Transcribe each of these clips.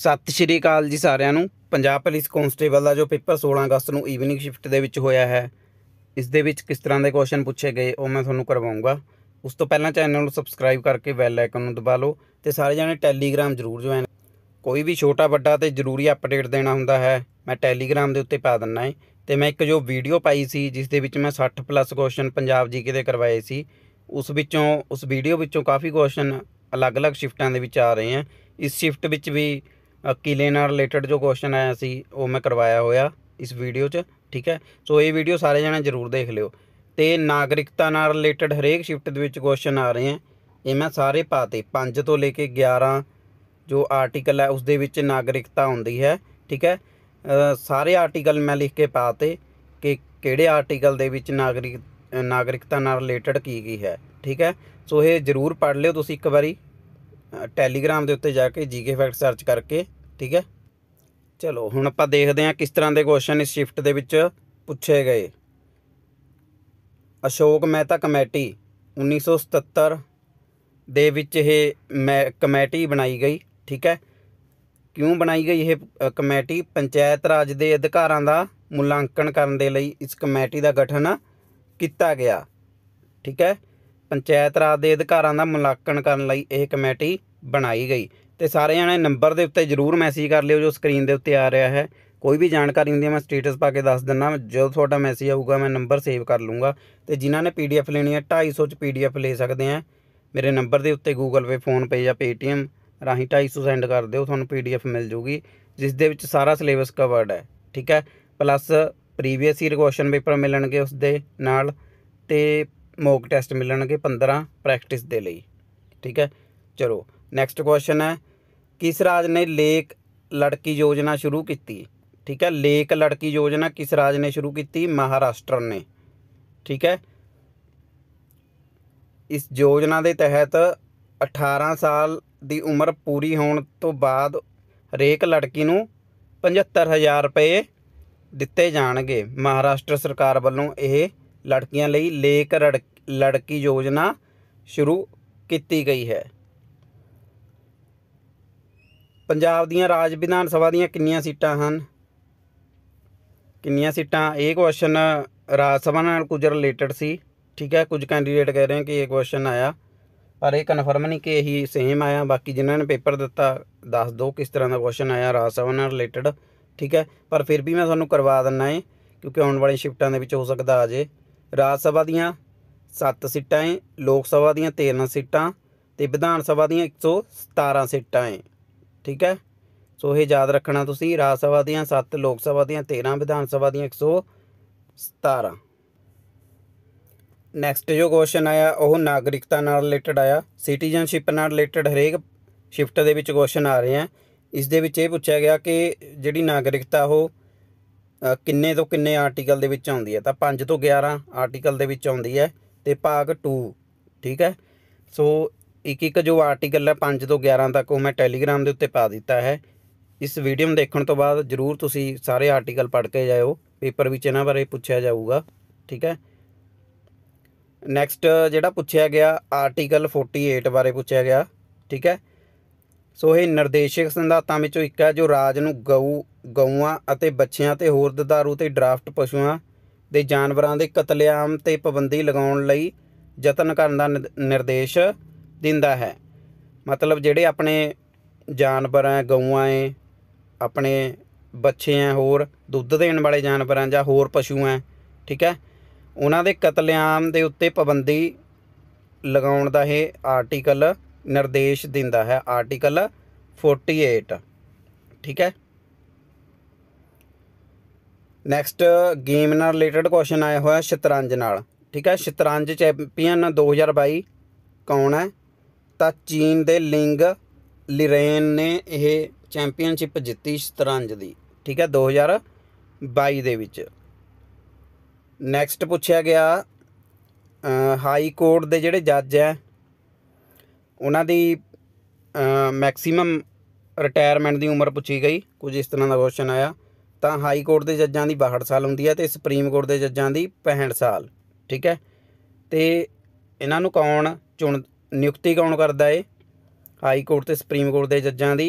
ਸਤਿ ਸ਼੍ਰੀ ਅਕਾਲ ਜੀ ਸਾਰਿਆਂ ਨੂੰ ਪੰਜਾਬ ਪੁਲਿਸ ਕਾਂਸਟੇਬਲ ਦਾ ਜੋ ਪੇਪਰ 16 ਅਗਸਤ ਨੂੰ ਈਵਨਿੰਗ ਸ਼ਿਫਟ ਦੇ ਵਿੱਚ ਹੋਇਆ ਹੈ ਇਸ ਦੇ ਵਿੱਚ ਕਿਸ ਤਰ੍ਹਾਂ ਦੇ ਕੁਐਸਚਨ ਪੁੱਛੇ ਗਏ ਉਹ ਮੈਂ ਤੁਹਾਨੂੰ ਕਰਵਾਉਂਗਾ ਉਸ ਤੋਂ ਪਹਿਲਾਂ ਚੈਨਲ ਨੂੰ ਸਬਸਕ੍ਰਾਈਬ ਕਰਕੇ ਬੈਲ ਆਈਕਨ ਨੂੰ ਦਬਾ ਲਓ ਤੇ ਸਾਰੇ ਜਣੇ ਟੈਲੀਗ੍ਰਾਮ ਜ਼ਰੂਰ ਜੁਆਇਨ ਕੋਈ ਵੀ ਛੋਟਾ ਵੱਡਾ ਤੇ ਜ਼ਰੂਰੀ ਅਪਡੇਟ ਦੇਣਾ ਹੁੰਦਾ ਹੈ ਮੈਂ ਟੈਲੀਗ੍ਰਾਮ ਦੇ ਉੱਤੇ ਪਾ ਦਿੰਨਾ ਹੈ ਤੇ ਮੈਂ ਇੱਕ ਜੋ ਵੀਡੀਓ ਪਾਈ ਸੀ ਜਿਸ ਦੇ ਵਿੱਚ ਮੈਂ 60 ਪਲੱਸ ਕੁਐਸਚਨ ਪੰਜਾਬ ਜੀਕੇ ਦੇ ਕਰਵਾਏ ਸੀ ਉਸ ਵਿੱਚੋਂ ਉਸ ਵੀਡੀਓ ਵਿੱਚੋਂ ਕਾਫੀ ਕੁਐਸਚਨ ਅਲੱਗ-ਅਲੱਗ ਸ਼ਿਫਟਾਂ ਦੇ ਵਿੱਚ ਆ ਰਹੇ ਆ ਇਸ ਸ਼ਿਫਟ ਵਿੱਚ ਵੀ ਕਿਲੇ ਨਾਲ ਰਿਲੇਟਡ ਜੋ ਕੁਐਸਚਨ ਆਇਆ ਸੀ ਉਹ ਮੈਂ ਕਰਵਾਇਆ ਹੋਇਆ ਇਸ ਵੀਡੀਓ 'ਚ ਠੀਕ ਹੈ ਸੋ ਇਹ ਵੀਡੀਓ ਸਾਰੇ ਜਣੇ ਜ਼ਰੂਰ ਦੇਖ ਲਿਓ ਤੇ ਨਾਗਰਿਕਤਾ ਨਾਲ ਰਿਲੇਟਡ ਹਰੇਕ ਸ਼ਿਫਟ ਦੇ ਵਿੱਚ ਕੁਐਸਚਨ ਆ ਰਹੇ ਆ ਇਹ ਮੈਂ ਸਾਰੇ ਪਾਤੇ 5 ਤੋਂ ਲੈ ਕੇ 11 ਜੋ ਆਰਟੀਕਲ ਹੈ ਉਸ ਦੇ ਵਿੱਚ ਨਾਗਰਿਕਤਾ ਹੁੰਦੀ ਹੈ ਠੀਕ ਹੈ ਸਾਰੇ ਆਰਟੀਕਲ ਮੈਂ ਲਿਖ ਕੇ ਪਾਤੇ ਕਿ ਕਿਹੜੇ ਆਰਟੀਕਲ ਦੇ ਵਿੱਚ ਨਾਗਰਿਕ ਨਾਗਰਿਕਤਾ ਨਾਲ ਰਿਲੇਟਡ ਕੀ ਕੀ ਹੈ ਠੀਕ ਹੈ ਸੋ ਇਹ ਜ਼ਰੂਰ ਪੜ੍ਹ ਲਿਓ ਤੁਸੀਂ ਇੱਕ ਵਾਰੀ ਟੈਲੀਗ੍ਰਾਮ ਦੇ ਉੱਤੇ ਜਾ ਕੇ ਜੀਕੇ ਫੈਕਟ ਸਰਚ ਕਰਕੇ ਠੀਕ ਹੈ ਚਲੋ ਹੁਣ ਆਪਾਂ ਦੇਖਦੇ ਹਾਂ ਕਿਸ ਤਰ੍ਹਾਂ ਦੇ ਕੁਐਸਚਨ ਇਸ ਸ਼ਿਫਟ ਦੇ ਵਿੱਚ ਪੁੱਛੇ ਗਏ ਅਸ਼ੋਕ ਮਹਿਤਾ ਕਮੇਟੀ 1977 ਦੇ ਵਿੱਚ ਇਹ ਕਮੇਟੀ ਬਣਾਈ ਗਈ ਠੀਕ ਹੈ ਕਿਉਂ ਬਣਾਈ ਗਈ ਇਹ ਕਮੇਟੀ ਪੰਚਾਇਤ ਰਾਜ ਦੇ ਅਧਿਕਾਰਾਂ ਦਾ ਮੁਲਾਂਕਣ ਕਰਨ ਦੇ ਲਈ ਇਸ ਕਮੇਟੀ ਦਾ ਗਠਨ ਕੀਤਾ ਗਿਆ ਠੀਕ ਹੈ ਪੰਚਾਇਤ ਰਾਜ ਦੇ ਅਧਿਕਾਰਾਂ ਦਾ ਮੁਲਾਂਕਣ ਕਰਨ ਲਈ ਇਹ ਕਮੇਟੀ ਬਣਾਈ ਗਈ ਤੇ ਸਾਰੇ ਜਣੇ ਨੰਬਰ ਦੇ ਉੱਤੇ ਜਰੂਰ ਮੈਸੇਜ ਕਰ ਲਿਓ ਜੋ ਸਕਰੀਨ ਦੇ ਉੱਤੇ ਆ ਰਿਹਾ ਹੈ ਕੋਈ ਵੀ ਜਾਣਕਾਰੀ ਹੁੰਦੀ ਹੈ ਮੈਂ ਸਟੇਟਸ ਪਾ ਕੇ ਦੱਸ ਦਿੰਦਾ ਜਦੋਂ ਤੁਹਾਡਾ ਮੈਸੇਜ ਆਊਗਾ ਮੈਂ ਨੰਬਰ ਸੇਵ ਕਰ ਲੂੰਗਾ ਤੇ ਜਿਨ੍ਹਾਂ ਨੇ ਪੀਡੀਐਫ ਲੈਣੀ ਹੈ 250 ਚ ਪੀਡੀਐਫ ਲੈ ਸਕਦੇ ਆ ਮੇਰੇ ਨੰਬਰ ਦੇ ਉੱਤੇ Google Pay ਫੋਨ ਪੇ ਜਾਂ Paytm ਰਾਹੀਂ 250 ਸੈਂਡ ਕਰ ਦਿਓ ਤੁਹਾਨੂੰ ਪੀਡੀਐਫ ਮਿਲ ਜੂਗੀ ਜਿਸ ਦੇ ਵਿੱਚ ਸਾਰਾ ਸਿਲੇਬਸ ਕਵਰਡ ਹੈ ਠੀਕ ਹੈ plus previous year question paper ਮਿਲਣਗੇ ਉਸ ਦੇ ਨਾਲ ਤੇ ਮੌਕ ਟੈਸਟ ਮਿਲਣਗੇ 15 ਪ੍ਰੈਕਟਿਸ ਦੇ ਲਈ ਠੀਕ ਹੈ ਚਲੋ ਨੈਕਸਟ ਕੁਐਸਚਨ ਹੈ ਕਿਸ ਰਾਜ ਨੇ ਲੇਕ ਲੜਕੀ ਯੋਜਨਾ ਸ਼ੁਰੂ ਕੀਤੀ ਠੀਕ ਹੈ ਲੇਕ ਲੜਕੀ ਯੋਜਨਾ ਕਿਸ ਰਾਜ ਨੇ ਸ਼ੁਰੂ ਕੀਤੀ ਮਹਾਰਾਸ਼ਟਰ ਨੇ ਠੀਕ ਹੈ ਇਸ ਯੋਜਨਾ ਦੇ ਤਹਿਤ 18 ਸਾਲ ਦੀ ਉਮਰ ਪੂਰੀ ਹੋਣ ਤੋਂ ਬਾਅਦ ਹਰੇਕ ਲੜਕੀ ਨੂੰ 75000 ਰੁਪਏ ਦਿੱਤੇ ਜਾਣਗੇ ਮਹਾਰਾਸ਼ਟਰ ਸਰਕਾਰ ਵੱਲੋਂ ਇਹ ਲੜਕੀਆਂ ਲਈ ਲੇਕ ਲੜਕੀ ਯੋਜਨਾ ਸ਼ੁਰੂ ਕੀਤੀ ਗਈ ਹੈ ਪੰਜਾਬ ਦੀਆਂ ਰਾਜ ਵਿਧਾਨ ਸਭਾ ਦੀਆਂ ਕਿੰਨੀਆਂ ਸੀਟਾਂ ਹਨ ਕਿੰਨੀਆਂ ਸੀਟਾਂ ਇਹ ਕੁਐਸਚਨ ਰਾਜ ਸਭਾ ਨਾਲ ਕੁਝ ਰਿਲੇਟਡ ਸੀ ਠੀਕ ਹੈ ਕੁਝ ਕੈਂਡੀਡੇਟ ਕਹਿ ਰਹੇ ਹਨ ਕਿ ਇਹ ਕੁਐਸਚਨ ਆਇਆ ਪਰ ਇਹ ਕਨਫਰਮ ਨਹੀਂ ਕਿ ਇਹੀ ਸੇਮ ਆਇਆ ਬਾਕੀ ਜਿਨ੍ਹਾਂ ਨੇ ਪੇਪਰ ਦਿੱਤਾ ਦੱਸ ਦਿਓ ਕਿਸ ਤਰ੍ਹਾਂ ਦਾ ਕੁਐਸਚਨ ਆਇਆ ਰਾਜ ਸਭਾ ਨਾਲ ਰਿਲੇਟਡ ਠੀਕ ਹੈ ਪਰ ਫਿਰ ਵੀ ਮੈਂ ਤੁਹਾਨੂੰ ਕਰਵਾ ਦਿੰਨਾ ਹੈ ਕਿਉਂਕਿ ਆਉਣ ਵਾਲੀਆਂ ਸ਼ਿਫਟਾਂ ਦੇ ਵਿੱਚ ਹੋ ਸਕਦਾ ਆ ਜੇ ਰਾਜ ਸਭਾ ਦੀਆਂ 7 ਸੀਟਾਂ ਹੈ ਲੋਕ ਸਭਾ ਦੀਆਂ 13 ਸੀਟਾਂ ਤੇ ਵਿਧਾਨ ਸਭਾ ਦੀਆਂ 117 ਸੀਟਾਂ ਹੈ ਠੀਕ ਹੈ ਸੋ ਇਹ ਯਾਦ ਰੱਖਣਾ ਤੁਸੀਂ ਰਾਜ ਸਭਾ ਦੀਆਂ 7 ਲੋਕ ਸਭਾ ਦੀਆਂ 13 ਵਿਧਾਨ ਸਭਾ ਦੀਆਂ 117 ਨੈਕਸਟ ਜੋ ਕੁਐਸਚਨ ਆਇਆ ਉਹ ਨਾਗਰਿਕਤਾ ਨਾਲ ਰਿਲੇਟਡ ਆਇਆ ਸਿਟੀਜ਼ਨਸ਼ਿਪ ਨਾਲ ਰਿਲੇਟਡ ਹਰੇਕ ਸ਼ਿਫਟ ਦੇ ਵਿੱਚ ਕੁਐਸਚਨ ਆ ਰਹੇ ਆ ਇਸ ਦੇ ਵਿੱਚ ਇਹ ਪੁੱਛਿਆ ਗਿਆ ਕਿ ਜਿਹੜੀ ਨਾਗਰਿਕਤਾ ਉਹ ਕਿੰਨੇ ਤੋਂ ਕਿੰਨੇ ਆਰਟੀਕਲ ਦੇ ਵਿੱਚ ਆਉਂਦੀ ਹੈ ਤਾਂ 5 ਤੋਂ 11 ਆਰਟੀਕਲ ਦੇ ਵਿੱਚ ਆਉਂਦੀ ਹੈ ਤੇ ਭਾਗ 2 ਠੀਕ ਹੈ ਸੋ ਇੱਕ ਇੱਕ ਜੋ ਆਰਟੀਕਲ ਹੈ 5 ਤੋਂ 11 ਤੱਕ ਉਹ ਮੈਂ ਟੈਲੀਗ੍ਰਾਮ ਦੇ ਉੱਤੇ ਪਾ ਦਿੱਤਾ ਹੈ ਇਸ ਵੀਡੀਓ ਨੂੰ ਦੇਖਣ ਤੋਂ ਬਾਅਦ ਜਰੂਰ ਤੁਸੀਂ ਸਾਰੇ ਆਰਟੀਕਲ ਪੜ੍ਹ ਕੇ ਜਾਇਓ ਪੇਪਰ ਵਿੱਚ ਇਹਨਾਂ ਬਾਰੇ ਪੁੱਛਿਆ ਜਾਊਗਾ ਠੀਕ ਹੈ ਨੈਕਸਟ ਜਿਹੜਾ ਪੁੱਛਿਆ ਗਿਆ ਆਰਟੀਕਲ 48 ਬਾਰੇ ਪੁੱਛਿਆ ਗਿਆ ਠੀਕ ਹੈ ਸੋ ਇਹ ਨਿਰਦੇਸ਼ਕ ਸਿਧਾਂਤਾਂ ਵਿੱਚੋਂ ਇੱਕ ਹੈ ਜੋ ਰਾਜ ਨੂੰ ਗਊ ਗਊਆਂ ਅਤੇ ਬੱਚਿਆਂ ਤੇ ਹੋਰ ਦਦਾਰੂ ਤੇ ਡਰਾਫਟ ਪਸ਼ੂਆਂ ਦੇ ਜਾਨਵਰਾਂ ਦੇ ਕਤਲੇਆਮ ਤੇ ਪਾਬੰਦੀ ਲਗਾਉਣ ਲਈ ਯਤਨ ਕਰਨ ਦਾ ਨਿਰਦੇਸ਼ ਦਿੰਦਾ ਹੈ ਮਤਲਬ ਜਿਹੜੇ ਆਪਣੇ ਜਾਨਵਰ ਐ ਗਊਆਂ ਐ ਆਪਣੇ ਬੱਚੇ ਐ ਹੋਰ ਦੁੱਧ ਦੇਣ ਵਾਲੇ ਜਾਨਵਰਾਂ ਜਾਂ ਹੋਰ ਪਸ਼ੂ ਐ ਠੀਕ ਐ ਉਹਨਾਂ ਦੇ ਕਤਲੇਆਮ ਦੇ ਉੱਤੇ ਪਾਬੰਦੀ ਲਗਾਉਣ ਦਾ ਇਹ ਆਰਟੀਕਲ ਨਿਰਦੇਸ਼ ਦਿੰਦਾ ਹੈ ਆਰਟੀਕਲ 48 ਠੀਕ ਹੈ ਨੈਕਸਟ ਗੇਮ ਨਾਲ ਰਿਲੇਟਡ ਕੁਐਸਚਨ ਆਇਆ ਹੋਇਆ ਸ਼ਤਰੰਜ ਨਾਲ ਠੀਕ ਹੈ ਸ਼ਤਰੰਜ ਚੈਂਪੀਅਨ 2022 ਕੌਣ ਹੈ ਤਾਂ ਚੀਨ ਦੇ ਲਿੰਗ ਲਿਰੇਨ ਨੇ ਇਹ ਚੈਂਪੀਅਨਸ਼ਿਪ ਜਿੱਤੀ ਸ਼ਤਰੰਜ ਦੀ ਠੀਕ ਹੈ 2022 ਦੇ ਵਿੱਚ ਨੈਕਸਟ ਪੁੱਛਿਆ ਗਿਆ ਹਾਈ ਕੋਰਟ ਦੇ ਜਿਹੜੇ ਜੱਜ ਹੈ ਉਹਨਾਂ ਦੀ ਮੈਕਸਿਮਮ ਰਿਟਾਇਰਮੈਂਟ ਦੀ ਉਮਰ ਪੁੱਛੀ ਗਈ ਕੁਝ ਇਸ ਤਰ੍ਹਾਂ ਦਾ ਕੁਐਸਚਨ ਆਇਆ ਤਾਂ ਹਾਈ ਕੋਰਟ ਦੇ ਜੱਜਾਂ ਦੀ 62 ਸਾਲ ਹੁੰਦੀ ਹੈ ਤੇ ਸੁਪਰੀਮ ਕੋਰਟ ਦੇ ਜੱਜਾਂ ਦੀ 65 ਸਾਲ ਠੀਕ ਹੈ ਤੇ ਇਹਨਾਂ ਨੂੰ ਕੌਣ ਚੁਣ ਨਿਯੁਕਤੀ ਕੌਣ ਕਰਦਾ ਏ ਹਾਈ ਕੋਰਟ ਤੇ ਸੁਪਰੀਮ ਕੋਰਟ ਦੇ ਜੱਜਾਂ ਦੀ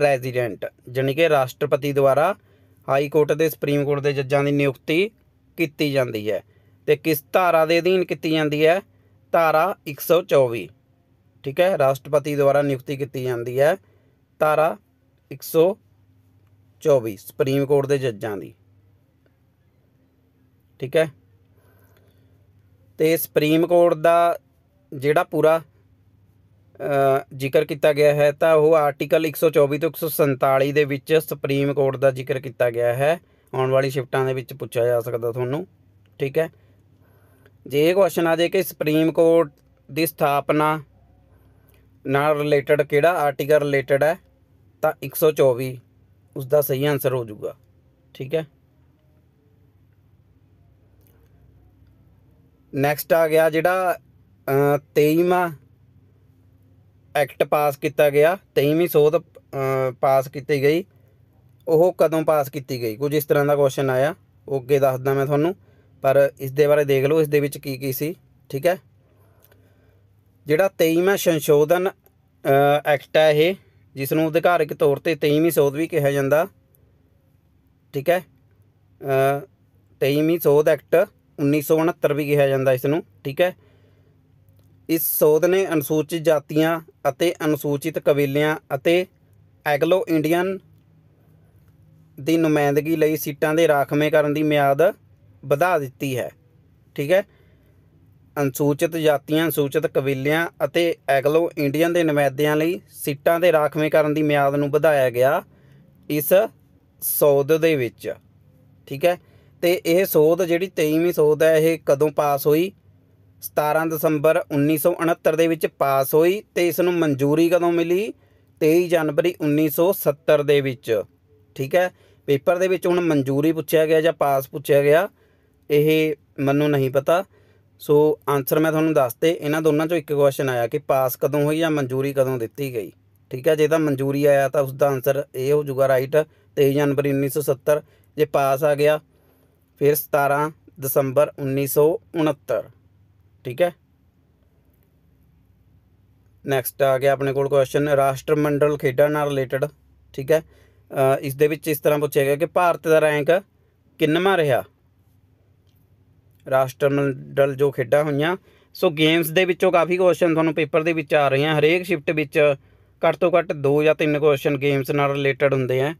ਪ੍ਰੈਜ਼ੀਡੈਂਟ ਜਾਨੀ ਕਿ ਰਾਸ਼ਟਰਪਤੀ ਦੁਆਰਾ ਹਾਈ ਕੋਰਟ ਦੇ ਸੁਪਰੀਮ ਕੋਰਟ ਦੇ ਜੱਜਾਂ ਦੀ ਨਿਯੁਕਤੀ ਕੀਤੀ ਜਾਂਦੀ ਹੈ ਤੇ ਕਿਸ ਧਾਰਾ ਦੇ ਅਧੀਨ ਕੀਤੀ ਜਾਂਦੀ ਹੈ ਧਾਰਾ 124 ਠੀਕ ਹੈ ਰਾਸ਼ਟਰਪਤੀ ਦੁਆਰਾ ਨਿਯੁਕਤੀ ਕੀਤੀ ਜਾਂਦੀ ਹੈ ਧਾਰਾ 24 ਸੁਪਰੀਮ ਕੋਰਟ ਦੇ ਜੱਜਾਂ ਦੀ ਠੀਕ ਹੈ ਤੇ ਸੁਪਰੀਮ ਕੋਰਟ ਦਾ ਜਿਹੜਾ ਪੂਰਾ ਜ਼ਿਕਰ ਕੀਤਾ ਗਿਆ ਹੈ ਤਾਂ ਉਹ ਆਰਟੀਕਲ 124 ਤੋਂ 147 ਦੇ ਵਿੱਚ ਸੁਪਰੀਮ ਕੋਰਟ ਦਾ ਜ਼ਿਕਰ ਕੀਤਾ ਗਿਆ ਹੈ ਆਉਣ ਵਾਲੀ ਸ਼ਿਫਟਾਂ ਦੇ ਵਿੱਚ ਪੁੱਛਿਆ ਜਾ ਸਕਦਾ ਤੁਹਾਨੂੰ ਠੀਕ ਹੈ ਜੇ ਇਹ ਕੁਐਸਚਨ ਆ ਜੇ ਕਿ ਸੁਪਰੀਮ ਕੋਰਟ ਦੀ ਸਥਾਪਨਾ ਨਾਲ ਰਿਲੇਟਡ ਕਿਹੜਾ ਆਰਟੀਕਲ ਰਿਲੇਟਡ ਹੈ ਤਾਂ 124 ਉਸ ਦਾ ਸਹੀ ਆਨਸਰ ਹੋ ਜਾਊਗਾ ਠੀਕ ਹੈ ਨੈਕਸਟ ਆ ਗਿਆ ਜਿਹੜਾ 23ਵਾਂ ਐਕਟ ਪਾਸ ਕੀਤਾ ਗਿਆ 23ਵੀਂ ਸੋਧ ਪਾਸ ਕੀਤੀ ਗਈ ਉਹ ਕਦੋਂ ਪਾਸ ਕੀਤੀ ਗਈ ਕੁਝ ਇਸ ਤਰ੍ਹਾਂ ਦਾ ਕੁਐਸਚਨ ਆਇਆ ਉਹ ਅੱਗੇ ਦੱਸਦਾ ਮੈਂ ਤੁਹਾਨੂੰ ਪਰ ਇਸ ਦੇ ਬਾਰੇ ਦੇਖ ਲਓ ਇਸ ਦੇ ਵਿੱਚ ਕੀ ਕੀ ਸੀ ਠੀਕ ਹੈ ਜਿਹੜਾ 23ਵਾਂ ਸੰਸ਼ੋਧਨ ਐਕਟ ਹੈ ਇਹ ਜਿਸ ਨੂੰ ਅਧਿਕਾਰਿਕ ਤੌਰ ਤੇ 23ਵੀਂ ਸੋਧ ਵੀ ਕਿਹਾ ਜਾਂਦਾ ਠੀਕ ਹੈ ਅ 23ਵੀਂ ਸੋਧ ਐਕਟ 1969 ਵੀ ਕਿਹਾ ਜਾਂਦਾ ਇਸ ਨੂੰ ਠੀਕ ਹੈ ਇਸ ਸੋਧ ਨੇ ਅਨੁਸੂਚਿਤ ਜਾਤੀਆਂ ਅਤੇ ਅਨੁਸੂਚਿਤ ਕਬੀਲਿਆਂ ਅਤੇ ਐਗਲੋ ਇੰਡੀਅਨ ਦੀ ਨੁਮਾਇੰਦਗੀ ਲਈ ਸੀਟਾਂ ਦੇ ਰਾਖਵੇਂ ਕਰਨ ਦੀ ਮਿਆਦ ਵਧਾ ਦਿੱਤੀ ਹੈ ਠੀਕ ਹੈ ਅਨੁਸੂਚਿਤ ਜਾਤੀਆਂ ਸੂਚਿਤ ਕਬੀਲਿਆਂ ਅਤੇ ਐਗਲੋ ਇੰਡੀਅਨ ਦੇ ਨਮਾਇਦਿਆਂ ਲਈ ਸੀਟਾਂ ਦੇ ਰਾਖਵੇਂਕਰਨ ਦੀ ਮਿਆਦ ਨੂੰ ਵਧਾਇਆ ਗਿਆ ਇਸ ਸੋਧ ਦੇ ਵਿੱਚ ਠੀਕ ਹੈ ਤੇ ਇਹ ਸੋਧ ਜਿਹੜੀ 23ਵੀਂ ਸੋਧ ਹੈ ਇਹ ਕਦੋਂ ਪਾਸ ਹੋਈ 17 ਦਸੰਬਰ 1969 ਦੇ ਵਿੱਚ ਪਾਸ ਹੋਈ ਤੇ ਇਸ ਨੂੰ ਮਨਜ਼ੂਰੀ ਕਦੋਂ ਮਿਲੀ 23 ਜਨਵਰੀ 1970 ਦੇ ਵਿੱਚ ਠੀਕ ਹੈ ਪੇਪਰ ਦੇ ਵਿੱਚ ਹੁਣ ਮਨਜ਼ੂਰੀ ਪੁੱਛਿਆ ਗਿਆ ਜਾਂ ਪਾਸ ਪੁੱਛਿਆ ਗਿਆ ਇਹ ਮੈਨੂੰ ਨਹੀਂ ਪਤਾ ਸੋ ਆਨਸਰ ਮੈਂ ਤੁਹਾਨੂੰ ਦੱਸਤੇ ਇਹਨਾਂ ਦੋਨਾਂ ਚੋਂ ਇੱਕ ਕੁਐਸਚਨ ਆਇਆ ਕਿ ਪਾਸ ਕਦੋਂ ਹੋਈ ਜਾਂ ਮਨਜ਼ੂਰੀ ਕਦੋਂ ਦਿੱਤੀ ਗਈ ਠੀਕ ਹੈ ਜੇ ਤਾਂ ਮਨਜ਼ੂਰੀ ਆਇਆ ਤਾਂ ਉਸ ਦਾ ਆਨਸਰ ਇਹ ਹੋ ਜਾਊਗਾ ਰਾਈਟ 23 ਜਨਵਰੀ 1970 ਜੇ ਪਾਸ ਆ ਗਿਆ ਫਿਰ 17 ਦਸੰਬਰ 1969 ਠੀਕ ਹੈ ਨੈਕਸਟ ਆ ਗਿਆ ਆਪਣੇ ਕੋਲ ਕੁਐਸਚਨ ਰਾਸ਼ਟਰ ਮੰਡਲ ਖੇਡਾਂ ਨਾਲ ਰਿਲੇਟਡ ਠੀਕ ਹੈ ਇਸ ਦੇ ਵਿੱਚ ਇਸ ਤਰ੍ਹਾਂ ਪੁੱਛਿਆ ਗਿਆ ਕਿ ਭਾਰਤ ਦਾ ਰੈਂਕ ਕਿੰਨਵਾਂ ਰਿਹਾ ਰਾਸ਼ਟਰਮੰਡਲ ਜੋ ਖੇਡਾਂ ਹੋਈਆਂ ਸੋ ਗੇਮਸ ਦੇ ਵਿੱਚੋਂ ਕਾਫੀ ਕੁਐਸਚਨ ਤੁਹਾਨੂੰ ਪੇਪਰ ਦੇ ਵਿੱਚ ਆ ਰਹੇ ਆ ਹਰੇਕ ਸ਼ਿਫਟ ਵਿੱਚ ਘੱਟ ਤੋਂ ਘੱਟ 2 ਜਾਂ 3 ਕੁਐਸਚਨ ਗੇਮਸ ਨਾਲ ਰਿਲੇਟਡ ਹੁੰਦੇ ਆ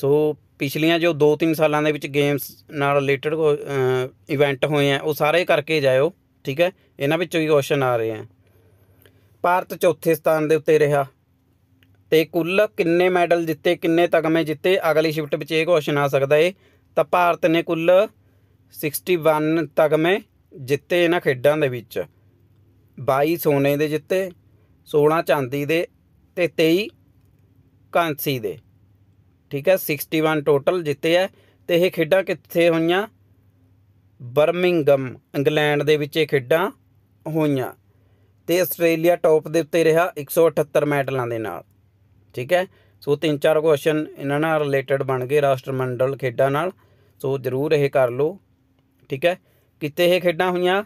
ਸੋ ਪਿਛਲੀਆਂ ਜੋ 2-3 ਸਾਲਾਂ ਦੇ ਵਿੱਚ ਗੇਮਸ ਨਾਲ ਰਿਲੇਟਡ ਇਵੈਂਟ ਹੋਏ ਆ ਉਹ ਸਾਰੇ ਕਰਕੇ ਜਾਇਓ ਠੀਕ ਹੈ ਇਹਨਾਂ ਵਿੱਚੋਂ ਹੀ ਕੁਐਸਚਨ ਆ ਰਹੇ ਆ ਭਾਰਤ ਚੌਥੇ ਸਥਾਨ ਦੇ ਉੱਤੇ ਰਿਹਾ ਤੇ ਕੁੱਲ ਕਿੰਨੇ ਮੈਡਲ ਜਿੱਤੇ ਕਿੰਨੇ ਤਗਮੇ ਜਿੱਤੇ ਅਗਲੀ ਸ਼ਿਫਟ ਵਿੱਚ ਇਹ ਕੁਐਸਚਨ ਆ ਸਕਦਾ ਏ ਤਾਂ ਭਾਰਤ ਨੇ ਕੁੱਲ 61 ਤੱਕ ਮੈਂ ਜਿੱਤੇ ਇਹਨਾਂ ਖੇਡਾਂ ਦੇ ਵਿੱਚ 22 ਸੋਨੇ ਦੇ ਜਿੱਤੇ 16 ਚਾਂਦੀ ਦੇ ਤੇ 23 ਕਾਂਸੀ ਦੇ ਠੀਕ ਹੈ 61 ਟੋਟਲ ਜਿੱਤੇ ਆ ਤੇ ਇਹ ਖੇਡਾਂ ਕਿੱਥੇ ਹੋਈਆਂ ਬਰਮਿੰਗਮ ਇੰਗਲੈਂਡ ਦੇ ਵਿੱਚ ਇਹ ਖੇਡਾਂ ਹੋਈਆਂ ਤੇ ਆਸਟ੍ਰੇਲੀਆ ਟੌਪ ਦੇ ਉੱਤੇ ਰਿਹਾ 178 ਮੈਡਲਾਂ ਦੇ ਨਾਲ ਠੀਕ ਹੈ ਸੋ ਤਿੰਨ ਚਾਰ ਕੁਐਸਚਨ ਇਹਨਾਂ ਨਾਲ ਰਿਲੇਟਡ ਬਣ ਗਏ ਰਾਸ਼ਟਰ ਮੰਡਲ ਖੇਡਾਂ ਨਾਲ ਸੋ ਜ਼ਰੂਰ ਇਹ ਕਰ ਲਓ ਠੀਕ ਹੈ ਕਿਤੇ ਇਹ ਖੇਡਾਂ ਹੋਈਆਂ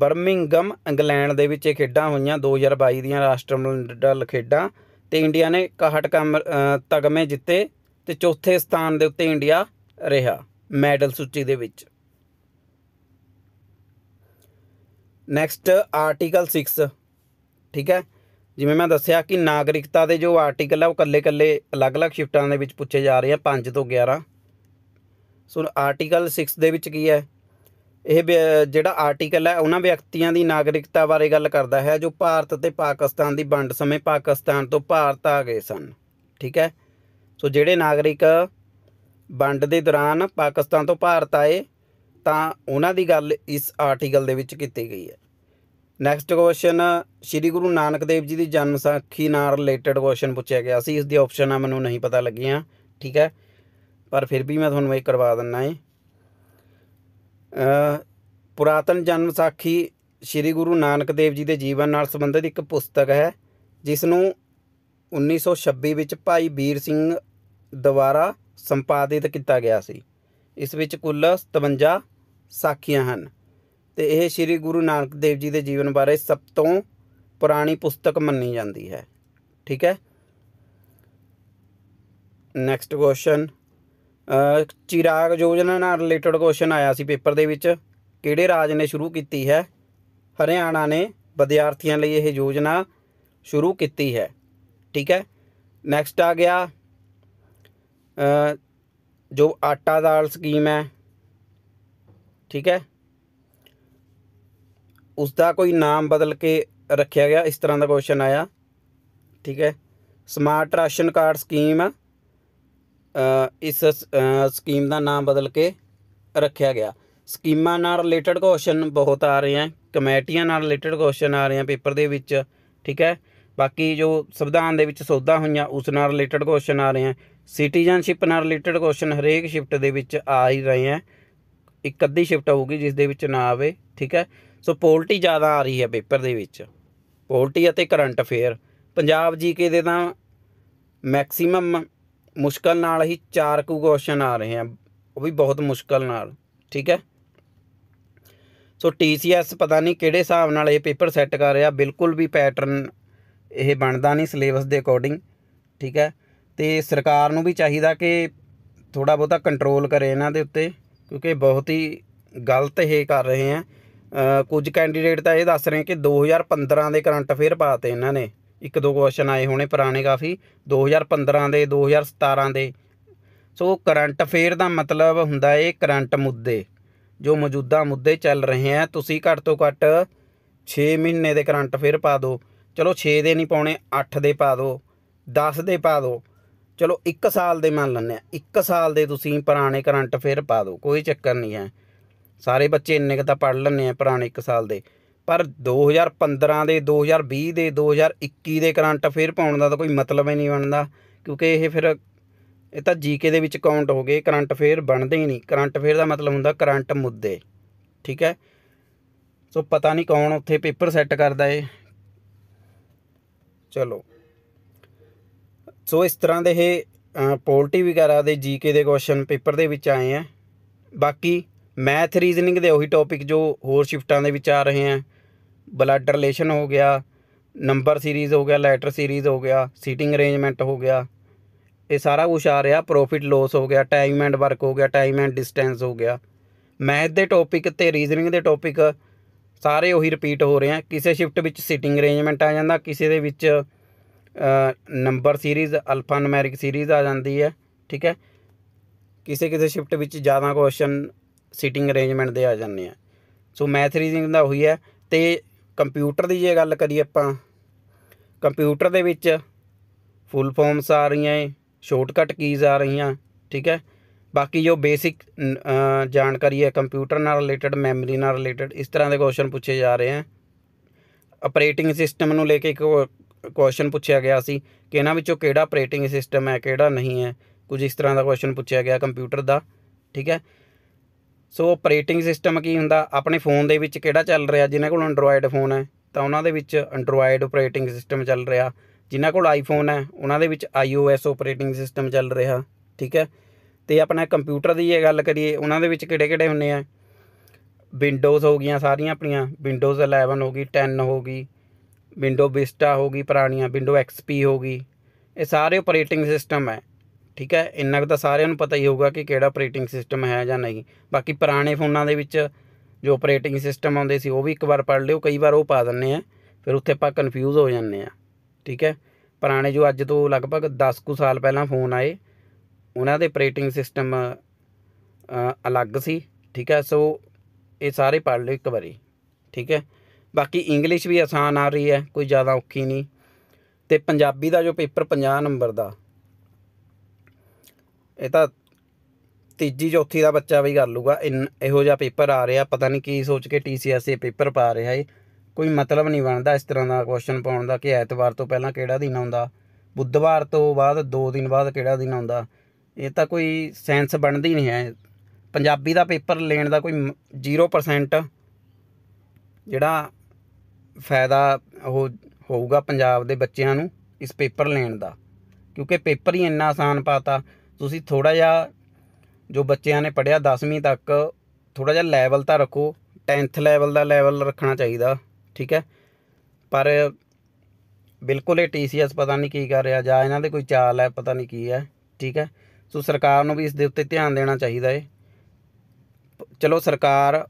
ਬਰਮਿੰਗਮ ਇੰਗਲੈਂਡ ਦੇ ਵਿੱਚ ਇਹ ਖੇਡਾਂ ਹੋਈਆਂ 2022 ਦੀਆਂ ਰਾਸ਼ਟਰਮੰਡਲ ਖੇਡਾਂ ਤੇ ਇੰਡੀਆ ਨੇ 61 ਤਗਮੇ ਜਿੱਤੇ ਤੇ ਚੌਥੇ ਸਥਾਨ ਦੇ ਉੱਤੇ ਇੰਡੀਆ ਰਿਹਾ ਮੈਡਲ ਸੂਚੀ ਦੇ ਵਿੱਚ ਨੈਕਸਟ ਆਰਟੀਕਲ 6 ਠੀਕ ਹੈ ਜਿਵੇਂ ਮੈਂ ਦੱਸਿਆ ਕਿ ਨਾਗਰਿਕਤਾ ਦੇ ਜੋ ਆਰਟੀਕਲ ਆ ਉਹ ਕੱਲੇ-ਕੱਲੇ ਅਲੱਗ-ਅਲੱਗ ਸ਼ਿਫਟਾਂ ਦੇ ਵਿੱਚ ਪੁੱਛੇ ਜਾ ਰਹੇ ਆ 5 ਤੋਂ 11 ਸੋ ਆਰਟੀਕਲ 6 ਦੇ ਵਿੱਚ ਕੀ ਹੈ ਇਹ ਜਿਹੜਾ ਆਰਟੀਕਲ ਹੈ ਉਹਨਾਂ ਵਿਅਕਤੀਆਂ ਦੀ ਨਾਗਰਿਕਤਾ ਬਾਰੇ ਗੱਲ ਕਰਦਾ ਹੈ ਜੋ ਭਾਰਤ ਤੇ ਪਾਕਿਸਤਾਨ ਦੀ ਵੰਡ ਸਮੇਂ ਪਾਕਿਸਤਾਨ ਤੋਂ ਭਾਰਤ ਆ ਗਏ ਸਨ ਠੀਕ ਹੈ ਸੋ ਜਿਹੜੇ ਨਾਗਰਿਕ ਵੰਡ ਦੇ ਦੌਰਾਨ ਪਾਕਿਸਤਾਨ ਤੋਂ ਭਾਰਤ ਆਏ ਤਾਂ ਉਹਨਾਂ ਦੀ ਗੱਲ ਇਸ ਆਰਟੀਕਲ ਦੇ ਵਿੱਚ ਕੀਤੀ ਗਈ ਹੈ ਨੈਕਸਟ ਕੁਐਸਚਨ ਸ੍ਰੀ ਗੁਰੂ ਨਾਨਕ ਦੇਵ ਜੀ ਦੀ ਜਨਮ ਸਾਖੀ ਨਾਲ ਰਿਲੇਟਡ ਕੁਐਸਚਨ ਪੁੱਛਿਆ ਗਿਆ ਸੀ ਇਸ ਦੀ ਆਪਸ਼ਨਾਂ ਮੈਨੂੰ ਨਹੀਂ ਪਤਾ ਲੱਗੀਆਂ ਠੀਕ ਹੈ ਪਰ ਫਿਰ ਵੀ ਮੈਂ ਤੁਹਾਨੂੰ ਇਹ ਕਰਵਾ ਦਿੰਨਾ ਹੈ ਪੁਰਾਤਨ ਜਨਮ ਸਾਖੀ ਸ੍ਰੀ ਗੁਰੂ ਨਾਨਕ ਦੇਵ ਜੀ ਦੇ ਜੀਵਨ ਨਾਲ ਸੰਬੰਧਿਤ ਇੱਕ ਪੁਸਤਕ ਹੈ ਜਿਸ ਨੂੰ 1926 ਵਿੱਚ ਭਾਈ ਵੀਰ ਸਿੰਘ ਦੁਆਰਾ ਸੰਪਾਦਿਤ ਕੀਤਾ ਗਿਆ ਸੀ ਇਸ ਵਿੱਚ ਕੁੱਲ 57 ਸਾਖੀਆਂ ਹਨ ਤੇ ਇਹ ਸ੍ਰੀ ਗੁਰੂ ਨਾਨਕ ਦੇਵ ਜੀ ਦੇ ਜੀਵਨ ਬਾਰੇ ਸਭ ਤੋਂ ਪੁਰਾਣੀ ਪੁਸਤਕ ਮੰਨੀ ਜਾਂਦੀ ਹੈ ਠੀਕ ਹੈ ਨੈਕਸਟ ਕੁਐਸਚਨ ਚਿਰਾਗ ਯੋਜਨਾ ਨਾਲ ਰਿਲੇਟਡ ਕੁਐਸਚਨ ਆਇਆ ਸੀ ਪੇਪਰ ਦੇ ਵਿੱਚ ਕਿਹੜੇ ਰਾਜ ਨੇ ਸ਼ੁਰੂ ਕੀਤੀ ਹੈ ਹਰਿਆਣਾ ਨੇ ਵਿਦਿਆਰਥੀਆਂ ਲਈ ਇਹ ਯੋਜਨਾ ਸ਼ੁਰੂ ਕੀਤੀ ਹੈ ਠੀਕ ਹੈ ਨੈਕਸਟ ਆ ਗਿਆ ਜੋ ਆਟਾ ਦਾਲ ਸਕੀਮ ਹੈ ਠੀਕ ਹੈ ਉਸ ਦਾ ਕੋਈ ਨਾਮ ਬਦਲ ਕੇ ਰੱਖਿਆ ਗਿਆ ਇਸ ਤਰ੍ਹਾਂ ਦਾ ਕੁਐਸਚਨ ਆਇਆ ਠੀਕ ਹੈ ਸਮਾਰਟ ਰਾਸ਼ਨ ਕਾਰਡ ਸਕੀਮ ਇਸ ਸਕੀਮ ਦਾ ਨਾਮ ਬਦਲ ਕੇ ਰੱਖਿਆ ਗਿਆ ਸਕੀਮਾਂ ਨਾਲ ਰਿਲੇਟਡ ਕੁਐਸਚਨ ਬਹੁਤ ਆ ਰਹੇ ਆ ਕਮੇਟੀਆਂ ਨਾਲ ਰਿਲੇਟਡ ਕੁਐਸਚਨ ਆ ਰਹੇ ਆ ਪੇਪਰ ਦੇ ਵਿੱਚ ਠੀਕ ਹੈ ਬਾਕੀ ਜੋ ਸੰਵਿਧਾਨ ਦੇ ਵਿੱਚ ਸੌਦਾ ਹੋਈਆਂ ਉਸ ਨਾਲ ਰਿਲੇਟਡ ਕੁਐਸਚਨ ਆ ਰਹੇ ਆ ਸਿਟੀਜ਼ਨਸ਼ਿਪ ਨਾਲ ਰਿਲੇਟਡ ਕੁਐਸਚਨ ਹਰੇਕ ਸ਼ਿਫਟ ਦੇ ਵਿੱਚ ਆ ਹੀ ਰਹੇ ਆ ਇੱਕ ਅੱਧੀ ਸ਼ਿਫਟ ਆਊਗੀ ਜਿਸ ਦੇ ਵਿੱਚ ਨਾ ਆਵੇ ਠੀਕ ਹੈ ਸੋ ਪੋਲਟੀ ਜ਼ਿਆਦਾ ਆ ਰਹੀ ਹੈ ਪੇਪਰ ਦੇ ਵਿੱਚ ਪੋਲਟੀ ਅਤੇ ਕਰੰਟ ਅਫੇਅਰ ਪੰਜਾਬ ਜੀਕੇ ਦੇ ਤਾਂ ਮੈਕਸਿਮਮ ਮੁਸ਼ਕਲ ਨਾਲ ਹੀ ਚਾਰ ਕੁ ਕੁਐਸਚਨ ਆ ਰਹੇ ਆ ਉਹ ਵੀ ਬਹੁਤ ਮੁਸ਼ਕਲ ਨਾਲ ਠੀਕ ਹੈ ਸੋ TCS ਪਤਾ ਨਹੀਂ ਕਿਹੜੇ ਹਿਸਾਬ ਨਾਲ ਇਹ ਪੇਪਰ ਸੈੱਟ ਕਰ ਰਿਹਾ ਬਿਲਕੁਲ ਵੀ ਪੈਟਰਨ ਇਹ ਬਣਦਾ ਨਹੀਂ ਸਿਲੇਬਸ ਦੇ ਅਕੋਰਡਿੰਗ ਠੀਕ ਹੈ ਤੇ ਸਰਕਾਰ ਨੂੰ ਵੀ ਚਾਹੀਦਾ ਕਿ ਥੋੜਾ ਬਹੁਤਾ ਕੰਟਰੋਲ ਕਰੇ ਇਹਨਾਂ ਦੇ ਉੱਤੇ ਕਿਉਂਕਿ ਬਹੁਤ ਹੀ ਗਲਤ ਇਹ ਕਰ ਰਹੇ ਆ ਕੁਝ ਕੈਂਡੀਡੇਟ ਤਾਂ ਇਹ ਦੱਸ ਰਹੇ ਕਿ 2015 ਦੇ ਕਰੰਟ ਅਫੇਅਰ ਪਾਤੇ ਇਹਨਾਂ ਨੇ ਇੱਕ ਦੋ ਕੁਐਸਚਨ ਆਏ ਹੋਣੇ ਪੁਰਾਣੇ ਕਾਫੀ 2015 ਦੇ 2017 ਦੇ ਸੋ ਕਰੰਟ ਅਫੇਅਰ ਦਾ ਮਤਲਬ ਹੁੰਦਾ ਹੈ ਕਰੰਟ ਮੁੱਦੇ ਜੋ ਮੌਜੂਦਾ ਮੁੱਦੇ ਚੱਲ ਰਹੇ ਆ ਤੁਸੀਂ ਘੱਟ ਤੋਂ ਘੱਟ 6 ਮਹੀਨੇ ਦੇ ਕਰੰਟ ਅਫੇਅਰ ਪਾ ਦਿਓ ਚਲੋ 6 ਦੇ ਨਹੀਂ ਪਾਉਣੇ 8 ਦੇ ਪਾ ਦਿਓ 10 ਦੇ ਪਾ ਦਿਓ ਚਲੋ 1 ਸਾਲ ਦੇ ਮੰਨ ਲੈਂਦੇ ਆ 1 ਸਾਲ ਦੇ ਤੁਸੀਂ ਪੁਰਾਣੇ ਕਰੰਟ ਅਫੇਅਰ ਪਾ ਦਿਓ ਕੋਈ ਚੱਕਰ ਨਹੀਂ ਹੈ ਸਾਰੇ ਬੱਚੇ ਇੰਨੇ ਕ ਤਾਂ ਪੜ ਲੈਂਦੇ ਆ ਪੁਰਾਣੇ 1 ਸਾਲ ਦੇ ਪਰ 2015 ਦੇ 2020 ਦੇ 2021 ਦੇ ਕਰੰਟ ਅਫੇਅਰ ਪਾਉਣ ਦਾ ਤਾਂ ਕੋਈ ਮਤਲਬ ਹੀ ਨਹੀਂ ਬਣਦਾ ਕਿਉਂਕਿ ਇਹ ਫਿਰ ਇਹ ਤਾਂ ਜੀਕੇ ਦੇ ਵਿੱਚ ਕਾਊਂਟ ਹੋ ਗਏ ਕਰੰਟ ਅਫੇਅਰ ਬਣਦੇ ਹੀ ਨਹੀਂ ਕਰੰਟ ਅਫੇਅਰ ਦਾ ਮਤਲਬ ਹੁੰਦਾ ਕਰੰਟ ਮੁੱਦੇ ਠੀਕ ਹੈ ਸੋ ਪਤਾ ਨਹੀਂ ਕੌਣ ਉੱਥੇ ਪੇਪਰ ਸੈੱਟ ਕਰਦਾ ਏ ਚਲੋ ਸੋ ਇਸ ਤਰ੍ਹਾਂ ਦੇ ਇਹ ਪੋਲਟੀ ਵਗੈਰਾ ਦੇ ਜੀਕੇ ਦੇ ਕੁਐਸਚਨ ਪੇਪਰ ਦੇ ਵਿੱਚ ਆਏ ਆ ਬਾਕੀ ਮੈਥ ਰੀਜ਼ਨਿੰਗ ਦੇ ਉਹੀ ਟੌਪਿਕ ਜੋ ਹੋਰ ਸ਼ਿਫਟਾਂ ਦੇ ਵਿੱਚ ਆ ਰਹੇ ਆ ਬਲੱਡ ਰਿਲੇਸ਼ਨ ਹੋ ਗਿਆ ਨੰਬਰ ਸੀਰੀਜ਼ ਹੋ ਗਿਆ ਲੈਟਰ ਸੀਰੀਜ਼ ਹੋ ਗਿਆ ਸੀਟਿੰਗ ਅਰੇਂਜਮੈਂਟ ਹੋ ਗਿਆ ਇਹ ਸਾਰਾ ਕੁਝ ਆ ਰਿਹਾ ਪ੍ਰੋਫਿਟ ਲਾਸ ਹੋ ਗਿਆ ਟਾਈਮ ਐਂਡ ਵਰਕ ਹੋ ਗਿਆ ਟਾਈਮ ਐਂਡ ਡਿਸਟੈਂਸ ਹੋ ਗਿਆ ਮੈਥ ਦੇ ਟੌਪਿਕ ਤੇ ਰੀਜ਼ਨਿੰਗ ਦੇ ਟੌਪਿਕ ਸਾਰੇ ਉਹੀ ਰਿਪੀਟ ਹੋ ਰਹੇ ਆ ਕਿਸੇ ਸ਼ਿਫਟ ਵਿੱਚ ਸੀਟਿੰਗ ਅਰੇਂਜਮੈਂਟ ਆ ਜਾਂਦਾ ਕਿਸੇ ਦੇ ਵਿੱਚ number series alphanumeric series ਆ ਜਾਂਦੀ ਹੈ ਠੀਕ ਹੈ ਕਿਸੇ ਕਿਸੇ ਸ਼ਿਫਟ ਵਿੱਚ ਜ਼ਿਆਦਾ ਕੁਐਸਚਨ ਸੀਟਿੰਗ ਅਰੇਂਜਮੈਂਟ ਦੇ ਆ ਜਾਂਦੇ ਆ ਸੋ ਮੈਥ ਰੀਜ਼ਨਿੰਗ ਦਾ ਉਹੀ ਹੈ ਤੇ ਕੰਪਿਊਟਰ ਦੀ ਜੇ ਗੱਲ ਕਰੀਏ ਆਪਾਂ ਕੰਪਿਊਟਰ ਦੇ ਵਿੱਚ ਫੁੱਲ ਫਾਰਮਸ ਆ ਰਹੀਆਂ ਏ ਸ਼ਾਰਟਕਟ ਕੀਜ਼ ਆ ਰਹੀਆਂ ਠੀਕ ਹੈ ਬਾਕੀ ਜੋ ਬੇਸਿਕ ਜਾਣਕਾਰੀ ਹੈ ਕੰਪਿਊਟਰ ਨਾਲ ਰਿਲੇਟਡ ਮੈਮਰੀ ਨਾਲ ਰਿਲੇਟਡ ਇਸ ਤਰ੍ਹਾਂ ਦੇ ਕੁਐਸਚਨ ਪੁੱਛੇ ਜਾ ਰਹੇ ਆ ਆਪਰੇਟਿੰਗ ਸਿਸਟਮ ਨੂੰ ਲੈ ਕੇ ਇੱਕ ਕੁਐਸਚਨ ਪੁੱਛਿਆ ਗਿਆ ਸੀ ਕਿ ਇਹਨਾਂ ਵਿੱਚੋਂ ਕਿਹੜਾ ਆਪਰੇਟਿੰਗ ਸਿਸਟਮ ਹੈ ਕਿਹੜਾ ਨਹੀਂ ਹੈ ਕੁਝ ਇਸ ਤਰ੍ਹਾਂ ਦਾ ਕੁਐਸਚਨ ਪੁੱਛਿਆ ਗਿਆ ਕੰਪਿਊਟਰ ਦਾ ਠੀਕ ਹੈ ਸੋ ਆਪਰੇਟਿੰਗ ਸਿਸਟਮ ਕੀ ਹੁੰਦਾ ਆਪਣੇ ਫੋਨ ਦੇ ਵਿੱਚ ਕਿਹੜਾ ਚੱਲ ਰਿਹਾ ਜਿਨ੍ਹਾਂ ਕੋਲ ਐਂਡਰੋਇਡ ਫੋਨ ਹੈ ਤਾਂ ਉਹਨਾਂ ਦੇ ਵਿੱਚ ਐਂਡਰੋਇਡ ਆਪਰੇਟਿੰਗ ਸਿਸਟਮ ਚੱਲ ਰਿਹਾ ਜਿਨ੍ਹਾਂ ਕੋਲ ਆਈਫੋਨ ਹੈ ਉਹਨਾਂ ਦੇ ਵਿੱਚ iOS ਆਪਰੇਟਿੰਗ ਸਿਸਟਮ ਚੱਲ ਰਿਹਾ ਠੀਕ ਹੈ ਤੇ ਆਪਣਾ ਕੰਪਿਊਟਰ ਦੀ ਇਹ ਗੱਲ ਕਰੀਏ ਉਹਨਾਂ ਦੇ ਵਿੱਚ ਕਿਹੜੇ-ਕਿਹੜੇ ਹੁੰਨੇ ਆ ਵਿੰਡੋਜ਼ ਹੋ ਗਈਆਂ ਸਾਰੀਆਂ ਆਪਣੀਆਂ ਵਿੰਡੋਜ਼ 11 ਹੋ ਗਈ 10 ਹੋ ਗਈ ਵਿੰਡੋ ਵਿਸਟਾ ਹੋ ਗਈ ਪੁਰਾਣੀਆਂ ਵਿੰਡੋ ਐਕਸਪੀ ਹੋ ਗਈ ਇਹ ਸਾਰੇ ਆਪਰੇਟਿੰਗ ਸਿਸਟਮ ਹੈ ਠੀਕ ਹੈ ਇੰਨਾ ਕੁ ਤਾਂ ਸਾਰਿਆਂ ਨੂੰ ਪਤਾ ਹੀ ਹੋਊਗਾ ਕਿ ਕਿਹੜਾ ਆਪਰੇਟਿੰਗ ਸਿਸਟਮ ਹੈ ਜਾਂ ਨਹੀਂ ਬਾਕੀ ਪੁਰਾਣੇ ਫੋਨਾਂ ਦੇ ਵਿੱਚ ਜੋ ਆਪਰੇਟਿੰਗ ਸਿਸਟਮ ਆਉਂਦੇ ਸੀ ਉਹ ਵੀ ਇੱਕ ਵਾਰ ਪੜ੍ਹ ਲਿਓ ਕਈ ਵਾਰ ਉਹ ਪਾ ਦਿੰਨੇ ਆ ਫਿਰ ਉੱਥੇ ਆਪਾਂ ਕਨਫਿਊਜ਼ ਹੋ ਜਾਂਦੇ ਆ ਠੀਕ ਹੈ ਪੁਰਾਣੇ ਜੋ ਅੱਜ ਤੋਂ ਲਗਭਗ 10 ਕੁ ਸਾਲ ਪਹਿਲਾਂ ਫੋਨ ਆਏ ਉਹਨਾਂ ਦੇ ਆਪਰੇਟਿੰਗ ਸਿਸਟਮ ਅਲੱਗ ਸੀ ਠੀਕ ਹੈ ਸੋ ਇਹ ਸਾਰੇ ਪੜ੍ਹ ਲਿਓ ਇੱਕ ਵਾਰੀ ਠੀਕ ਹੈ ਬਾਕੀ ਇੰਗਲਿਸ਼ ਵੀ ਆਸਾਨ ਆ ਰਹੀ ਹੈ ਕੋਈ ਜ਼ਿਆਦਾ ਔਖੀ ਨਹੀਂ ਤੇ ਪੰਜਾਬੀ ਦਾ ਜੋ ਪੇਪਰ 50 ਨੰਬਰ ਦਾ ਇਹ ਤਾਂ ਤੀਜੀ ਚੌਥੀ ਦਾ ਬੱਚਾ ਵੀ ਕਰ ਲੂਗਾ ਇਹੋ ਜਿਹਾ ਪੇਪਰ ਆ ਰਿਹਾ ਪਤਾ ਨਹੀਂ ਕੀ ਸੋਚ ਕੇ ਟੀਸੀਐਸ ਇਹ e ਪੇਪਰ ਪਾ ਰਿਹਾ ਏ ਕੋਈ ਮਤਲਬ ਨਹੀਂ ਬਣਦਾ ਇਸ ਤਰ੍ਹਾਂ ਦਾ ਕੁਐਸਚਨ ਪਾਉਣ ਦਾ ਕਿ ਐਤਵਾਰ ਤੋਂ ਪਹਿਲਾਂ ਕਿਹੜਾ ਦਿਨ ਆਉਂਦਾ ਬੁੱਧਵਾਰ ਤੋਂ ਬਾਅਦ 2 ਦਿਨ ਬਾਅਦ ਕਿਹੜਾ ਦਿਨ ਆਉਂਦਾ ਇਹ ਤਾਂ ਕੋਈ ਸੈਂਸ ਬਣਦੀ ਨਹੀਂ ਹੈ ਪੰਜਾਬੀ ਦਾ ਪੇਪਰ ਲੈਣ ਦਾ ਕੋਈ 0% ਜਿਹੜਾ ਫਾਇਦਾ ਉਹ ਹੋਊਗਾ ਪੰਜਾਬ ਦੇ ਬੱਚਿਆਂ ਨੂੰ ਇਸ ਪੇਪਰ ਲੈਣ ਦਾ ਕਿਉਂਕਿ ਪੇਪਰ ਹੀ ਇੰਨਾ ਆਸਾਨ ਪਾਤਾ ਤੁਸੀਂ ਥੋੜਾ ਜਿਹਾ ਜੋ ਬੱਚਿਆਂ ਨੇ ਪੜਿਆ 10ਵੀਂ ਤੱਕ ਥੋੜਾ ਜਿਹਾ ਲੈਵਲ ਤਾਂ ਰੱਖੋ 10th ਲੈਵਲ ਦਾ ਲੈਵਲ ਰੱਖਣਾ ਚਾਹੀਦਾ ਠੀਕ ਹੈ ਪਰ ਬਿਲਕੁਲ ਇਹ ਟੀਸੀਐਸ ਪਤਾ ਨਹੀਂ ਕੀ ਕਰ ਰਿਹਾ ਜਾਂ ਇਹਨਾਂ ਦੇ ਕੋਈ ਚਾਲ ਹੈ ਪਤਾ ਨਹੀਂ ਕੀ ਹੈ ਠੀਕ ਹੈ ਸੋ ਸਰਕਾਰ ਨੂੰ ਵੀ ਇਸ ਦੇ ਉੱਤੇ ਧਿਆਨ ਦੇਣਾ ਚਾਹੀਦਾ ਏ ਚਲੋ ਸਰਕਾਰ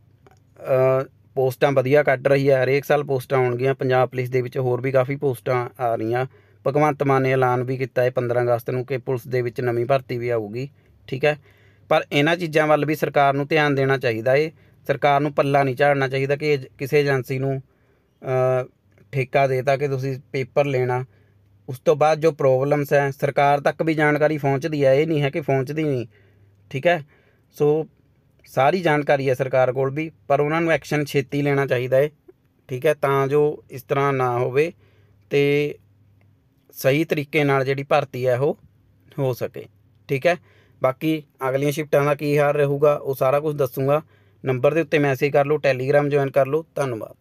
ਪੋਸਟਾਂ ਵਧੀਆ ਕੱਢ ਰਹੀ ਹੈ ਹਰੇਕ ਸਾਲ ਪੋਸਟਾਂ ਆਉਣਗੀਆਂ ਪੰਜਾਬ ਪੁਲਿਸ ਦੇ ਵਿੱਚ ਹੋਰ ਵੀ ਕਾਫੀ ਪੋਸਟਾਂ ਆ ਰਹੀਆਂ ਭਗਵੰਤ ਮਾਨ ਨੇ ਐਲਾਨ ਵੀ ਕੀਤਾ ਹੈ 15 ਅਗਸਤ ਨੂੰ ਕਿ ਪੁਲਿਸ ਦੇ ਵਿੱਚ ਨਵੀਂ ਭਰਤੀ ਵੀ ਆਊਗੀ ਠੀਕ ਹੈ ਪਰ ਇਹਨਾਂ ਚੀਜ਼ਾਂ ਵੱਲ ਵੀ ਸਰਕਾਰ ਨੂੰ ਧਿਆਨ ਦੇਣਾ ਚਾਹੀਦਾ ਹੈ ਸਰਕਾਰ ਨੂੰ ਪੱਲਾ ਨਹੀਂ ਝਾੜਨਾ ਚਾਹੀਦਾ ਕਿ ਕਿਸੇ ਏਜੰਸੀ ਨੂੰ ਠੇਕਾ ਦੇਤਾ ਕਿ ਤੁਸੀਂ ਪੇਪਰ ਲੈਣਾ ਉਸ ਤੋਂ ਬਾਅਦ ਜੋ ਪ੍ਰੋਬਲਮਸ ਹੈ ਸਰਕਾਰ ਤੱਕ ਵੀ ਜਾਣਕਾਰੀ ਪਹੁੰਚਦੀ ਹੈ ਇਹ ਨਹੀਂ ਹੈ ਕਿ ਪਹੁੰਚਦੀ ਨਹੀਂ ਠੀਕ ਹੈ ਸੋ ਸਾਰੀ ਜਾਣਕਾਰੀ ਹੈ ਸਰਕਾਰ ਕੋਲ ਵੀ ਪਰ ਉਹਨਾਂ ਨੂੰ ਐਕਸ਼ਨ ਛੇਤੀ ਲੈਣਾ ਚਾਹੀਦਾ ਹੈ ਠੀਕ ਹੈ ਤਾਂ ਜੋ ਇਸ ਤਰ੍ਹਾਂ ਨਾ ਹੋਵੇ ਤੇ ਸਹੀ ਤਰੀਕੇ ਨਾਲ ਜਿਹੜੀ ਭਰਤੀ ਹੈ ਉਹ ਹੋ ਸਕੇ ਠੀਕ ਹੈ ਬਾਕੀ ਅਗਲੀਆਂ ਸ਼ਿਫਟਾਂ ਦਾ ਕੀ ਹਾਲ ਰਹੂਗਾ ਉਹ ਸਾਰਾ ਕੁਝ ਦੱਸੂਗਾ ਨੰਬਰ ਦੇ ਉੱਤੇ ਮੈਸੇਜ ਕਰ ਲਓ ਟੈਲੀਗ੍ਰਾਮ ਜੁਆਇਨ ਕਰ ਲਓ ਧੰਨਵਾਦ